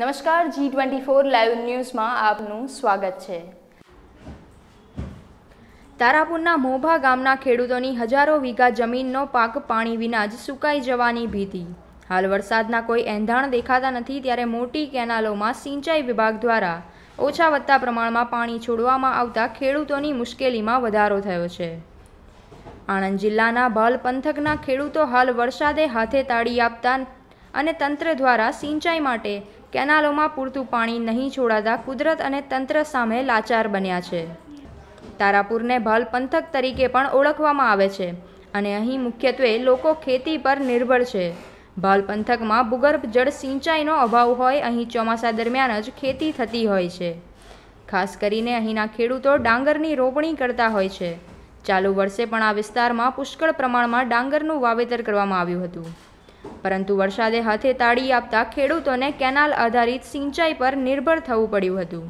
નમસ્કાર G twenty four live ન્યૂઝમાં આપનું સ્વાગત છે તારાપુરના મોભા ગામના ખેડૂતોની હજારો વીઘા જમીનનો પાક પાણી વિના જ સુકાઈ જવાની ભીતિ હાલ વરસાદના કોઈ એંધાણ દેખાતા નથી ત્યારે મોટી કેનાલોમાં સિંચાઈ વિભાગ દ્વારા ઓછા વધતા પ્રમાણમાં પાણી છોડવામાં આવતા ખેડૂતોની મુશ્કેલીમાં વધારો થયો છે આણંદ જિલ્લાના ભાલ પંથકના ખેડૂતો હાલ વરસાદે હાથે તાળી આપતા અને તંત્ર દ્વારા સિંચાઈ માટે કેનાલોમાં પૂરતું પાણી નહીં છોડાતા કુદરત અને તંત્ર સામે લાચાર બન્યા છે તારાપુરને ભલ પંથક તરીકે પણ ઓળખવામાં આવે છે અને અહીં મુખ્યત્વે લોકો ખેતી પર નિર્ભર છે ભાલ પંથકમાં ભૂગર્ભ જળ સિંચાઈનો અભાવ હોય અહીં ચોમાસા દરમિયાન જ ખેતી થતી હોય છે ખાસ કરીને અહીંના ખેડૂતો ડાંગરની રોપણી કરતા હોય છે ચાલુ વર્ષે પણ આ વિસ્તારમાં પુષ્કળ પ્રમાણમાં ડાંગરનું વાવેતર કરવામાં આવ્યું હતું પરંતુ વરસાદે હાથે તાળી આપતા ખેડૂતોને કેનાલ આધારિત સિંચાઈ પર નિર્ભર થવું પડ્યું હતું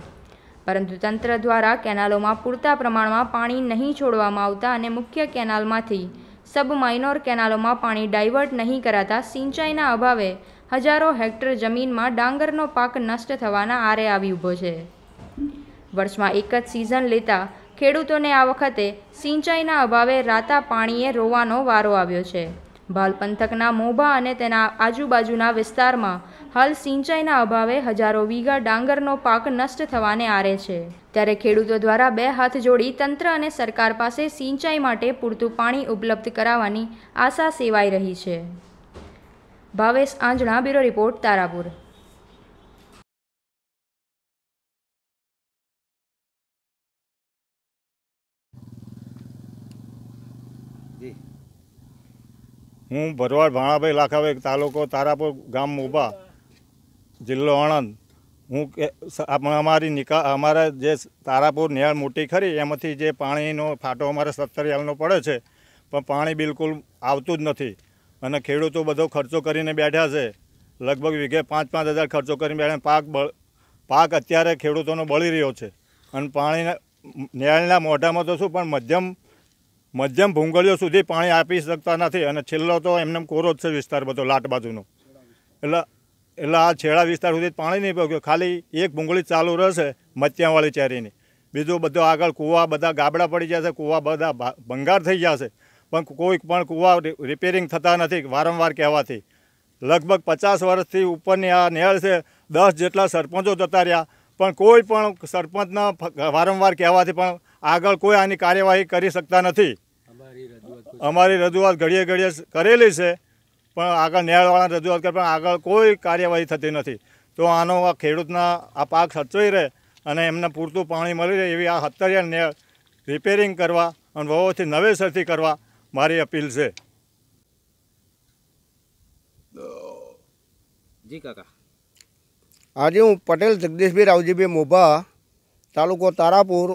પરંતુ તંત્ર દ્વારા કેનાલોમાં પૂરતા પ્રમાણમાં પાણી નહીં છોડવામાં આવતા અને મુખ્ય કેનાલમાંથી સબ માઇનોર કેનાલોમાં પાણી ડાયવર્ટ નહીં કરાતા સિંચાઈના અભાવે હજારો હેક્ટર જમીનમાં ડાંગરનો પાક નષ્ટ થવાના આરે આવી ઊભો છે વર્ષમાં એક જ સિઝન લેતા ખેડૂતોને આ વખતે સિંચાઈના અભાવે રાતા પાણીએ રોવાનો વારો આવ્યો છે ભાલ પંથકના મોભા અને તેના આજુબાજુના વિસ્તારમાં હાલ સિંચાઈના અભાવે હજારો વીઘા ડાંગરનો પાક નષ્ટ થવાને આરે છે ત્યારે ખેડૂતો દ્વારા બે હાથ જોડી તંત્ર અને સરકાર પાસે સિંચાઈ માટે પૂરતું પાણી ઉપલબ્ધ કરાવવાની આશા સેવાઈ રહી છે ભાવેશ આંજણા બ્યુરો રિપોર્ટ તારાપુર જી હું ભરવાડ ભાણાભાઈ લાખાભાઈ તાલુકો તારાપુર ગામ મોબા જિલ્લો આણંદ હું અમારી નિકાલ અમારા જે તારાપુર નેળ મોટી ખરી એમાંથી જે પાણીનો ફાટો અમારે સત્તરિયાલનો પડે છે પણ પાણી બિલકુલ આવતું જ નથી અને ખેડૂતો બધો ખર્ચો કરીને બેઠા છે લગભગ વીઘે પાંચ પાંચ હજાર ખર્ચો કરીને બેઠા પાક પાક અત્યારે ખેડૂતોનો બળી રહ્યો છે અને પાણીના નેળના મોઢામાં તો શું પણ મધ્યમ મધ્યમ ભૂંગળીઓ સુધી પાણી આપી શકતા નથી અને છેલ્લો તો એમને કોરો જ છે વિસ્તાર બધો લાટ બાજુનો એટલે એટલે આ છેડા વિસ્તાર સુધી પાણી નહીં પહોંચ્યું ખાલી એક ભૂંગળી ચાલુ રહેશે મચ્યાવાળી ચેરીની બીજું બધો આગળ કૂવા બધા ગાબડા પડી જશે કૂવા બધા ભંગાર થઈ જશે પણ કોઈક પણ કૂવા રિપેરિંગ થતા નથી વારંવાર કહેવાથી લગભગ પચાસ વર્ષથી ઉપરની આ નેળ છે દસ જેટલા સરપંચો જતા રહ્યા પણ કોઈ પણ સરપંચના વારંવાર કહેવાથી પણ આગળ કોઈ આની કાર્યવાહી કરી શકતા નથી અમારી રજૂઆત ઘડીએ ઘડીએ કરેલી છે પણ આગળ ન્યાયવાળા રજૂઆત કરે પણ આગળ કોઈ કાર્યવાહી થતી નથી તો આનો આ ખેડૂતના આ પાક સચવાઈ રહે અને એમને પૂરતું પાણી મળી રહે એવી આ હતરિયા નેળ રિપેરિંગ કરવા અને વહોથી નવેસરથી કરવા મારી અપીલ છે જી કાકા આજે હું પટેલ જગદીશભાઈ રાવજીભાઈ મોભા તાલુકો તારાપુર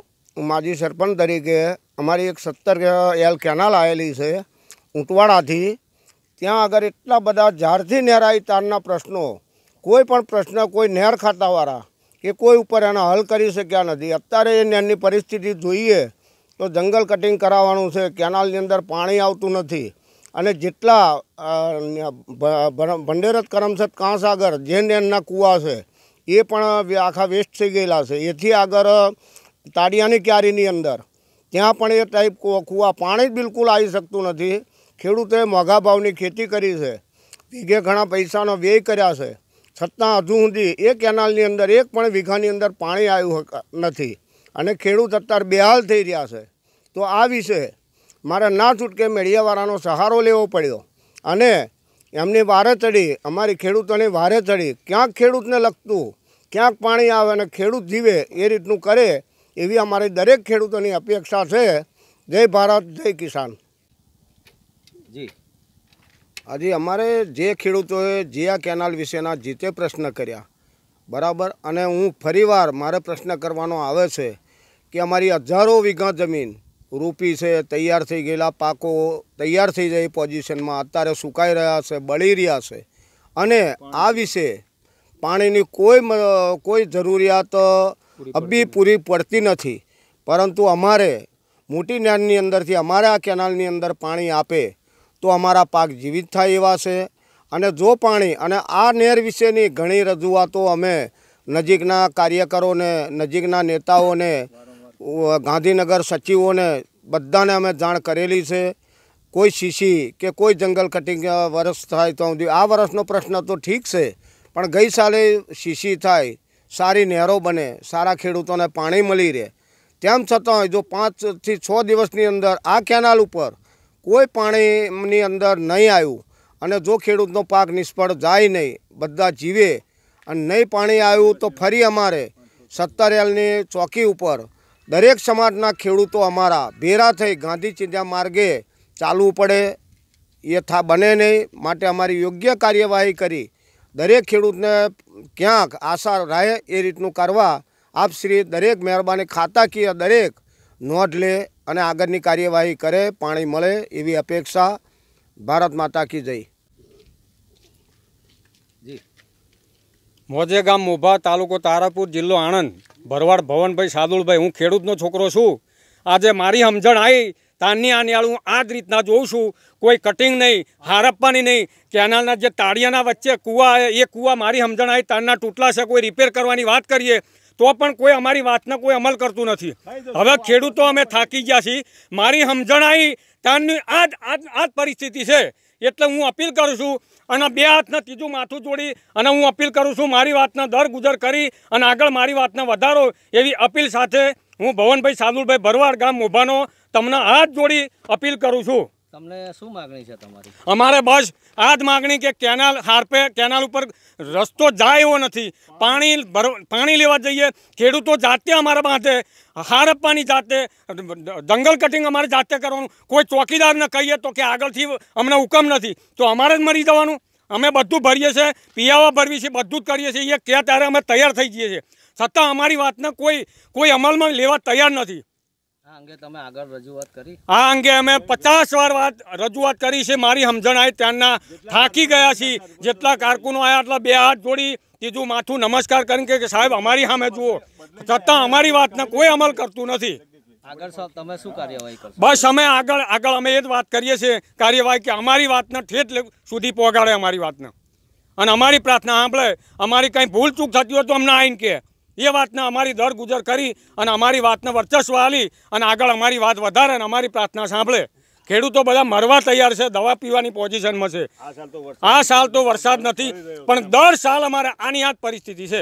માજી સરપંચ તરીકે અમારી એક સત્તર એલ કેનાલ આવેલી છે ઉંટવાડાથી ત્યાં આગળ એટલા બધા ઝાડથી નેરાઈ તારના પ્રશ્નો કોઈ પણ પ્રશ્ન કોઈ નેર ખાતાવાળા કે કોઈ ઉપર એના હલ કરી શક્યા નથી અત્યારે એ નેરની પરિસ્થિતિ જોઈએ તો જંગલ કટિંગ કરાવવાનું છે કેનાલની અંદર પાણી આવતું નથી અને જેટલા ભંડેરત કરમસદ કાંસાગર જે નેરના કૂવા છે એ પણ આખા વેસ્ટ થઈ ગયેલા છે એથી આગળ તાડિયાની ક્યારીની અંદર ત્યાં પણ એ ટાઈપ કૂવા પાણી જ બિલકુલ આવી શકતું નથી ખેડૂતે મોંઘા ભાવની ખેતી કરી છે વીઘે ઘણા પૈસાનો વ્યય કર્યા છે છતાં હજુ સુધી એ કેનાલની અંદર એક પણ વીઘાની અંદર પાણી આવ્યું નથી અને ખેડૂત અત્યારે બેહાલ થઈ રહ્યા છે તો આ વિશે મારે ના છૂટકે મેળિયાવાળાનો સહારો લેવો પડ્યો અને એમને વારે ચડી અમારી ખેડૂતોને વારે ચડી ક્યાંક ખેડૂતને લગતું ક્યાંક પાણી આવે અને ખેડૂત જીવે એ રીતનું કરે એવી અમારી દરેક ખેડૂતોની અપેક્ષા છે જય ભારત જય કિસાન જી આજે અમારે જે ખેડૂતોએ જે આ કેનાલ વિશેના જીતે પ્રશ્ન કર્યા બરાબર અને હું ફરીવાર મારે પ્રશ્ન કરવાનો આવે છે કે અમારી હજારો વીઘા જમીન રૂપી છે તૈયાર થઈ ગયેલા પાકો તૈયાર થઈ જાય પોઝિશનમાં અત્યારે સુકાઈ રહ્યા છે બળી રહ્યા છે અને આ વિશે પાણીની કોઈ કોઈ જરૂરિયાત અબી પૂરી પડતી નથી પરંતુ અમારે મોટી નાનની અંદરથી અમારા કેનાલની અંદર પાણી આપે તો અમારા પાક જીવિત થાય એવા છે અને જો પાણી અને આ નેર વિશેની ઘણી રજૂઆતો અમે નજીકના કાર્યકરોને નજીકના નેતાઓને ગાંધીનગર સચિવોને બધાને અમે જાણ કરેલી છે કોઈ શીશી કે કોઈ જંગલ કટિંગ વરસ થાય તો સુધી આ વરસનો પ્રશ્ન તો ઠીક છે પણ ગઈ સાલે સીસી થાય સારી નહેરો બને સારા ખેડૂતોને પાણી મળી રહે તેમ છતાં જો પાંચથી છ દિવસની અંદર આ કેનાલ ઉપર કોઈ પાણીની અંદર નહીં આવ્યું અને જો ખેડૂતનો પાક નિષ્ફળ જાય નહીં બધા જીવે અને નહીં પાણી આવ્યું તો ફરી અમારે સત્તરિયાલની ચોકી ઉપર દરેક સમાજના ખેડૂતો અમારા ભેરા થઈ ગાંધી ચિંધ્યા માર્ગે ચાલવું પડે યથા બને નહીં માટે અમારી યોગ્ય કાર્યવાહી કરી દરેક ખેડૂતને ક્યાંક આશા રહે એ રીતનું કરવા આપશ્રી દરેક મહેરબાની ખાતાકીય દરેક નોંધ લે અને આગળની કાર્યવાહી કરે પાણી મળે એવી અપેક્ષા ભારત માતા કી જય મોજે ગામ મોભા તાલુકો તારાપુર જિલ્લો આણંદ ભરવાડ ભવનભાઈ સાદુલભાઈ હું ખેડૂતનો છોકરો છું આજે મારી સમજણ આવી તાનની હું આ જ રીતના જોઉં છું કોઈ કટિંગ નહીં હારપ્પાની નહીં કેનાલના જે તાળિયાના વચ્ચે કૂવા એ કૂવા મારી સમજણ આવી તાનના તૂટલા છે કોઈ રિપેર કરવાની વાત કરીએ તો પણ કોઈ અમારી વાતનો કોઈ અમલ કરતું નથી હવે ખેડૂતો અમે થાકી ગયા છીએ મારી સમજણ આવી તાનની આ જ આ જ પરિસ્થિતિ છે એટલે હું અપીલ કરું છું અને બે હાથના ત્રીજું માથું જોડી અને હું અપીલ કરું છું મારી વાતના દર ગુજર કરી અને આગળ મારી વાતને વધારો એવી અપીલ સાથે હું ભવનભાઈ સાદુલભાઈ ભરવાડ ગામ મોભાનો તમને હાથ જોડી અપીલ કરું છું તમને શું માગણી છે તમારી અમારે બસ આ જ માગણી કે કેનાલ હારપે કેનાલ ઉપર રસ્તો જાય એવો નથી પાણી પાણી લેવા જઈએ ખેડૂતો જાતે અમારે માથે હાર આપવાની જાતે જંગલ કટિંગ અમારે જાતે કરવાનું કોઈ ચોકીદારને કહીએ તો કે આગળથી અમને હુકમ નથી તો અમારે જ મરી જવાનું અમે બધું ભરીએ છીએ પિયાવા ભરવી છીએ બધું જ કરીએ છીએ એ કે ત્યારે અમે તૈયાર થઈ જઈએ છીએ છતાં અમારી વાતને કોઈ કોઈ અમલમાં લેવા તૈયાર નથી આ અંગે અમે પચાસ વાર વાત રજૂઆત કરી છે મારી સમજણ આવી ત્યાંના થાકી ગયા છીએ જેટલા કારકુનો આવ્યા એટલા બે હાથ જોડી ત્રીજું માથું નમસ્કાર કરીને કે સાહેબ અમારી સામે જુઓ છતાં અમારી વાતને કોઈ અમલ કરતું નથી બસ અમે આગળ આગળ અમે એ જ વાત કરીએ છીએ કાર્યવાહી કે અમારી વાતને ઠેઠ સુધી પહોંચાડે અમારી વાતને અને અમારી પ્રાર્થના સાંભળે અમારી કંઈ ભૂલ ચૂક થતી હોય તો અમને આવીને કે એ વાતને અમારી દર ગુજર કરી અને અમારી વાતને વર્ચસ્વ આલી અને આગળ અમારી વાત વધારે અને અમારી પ્રાર્થના સાંભળે ખેડૂતો બધા મરવા તૈયાર છે દવા પીવાની પોઝિશનમાં છે આ સાલ તો વરસાદ નથી પણ દર સાલ અમારે આની આ પરિસ્થિતિ છે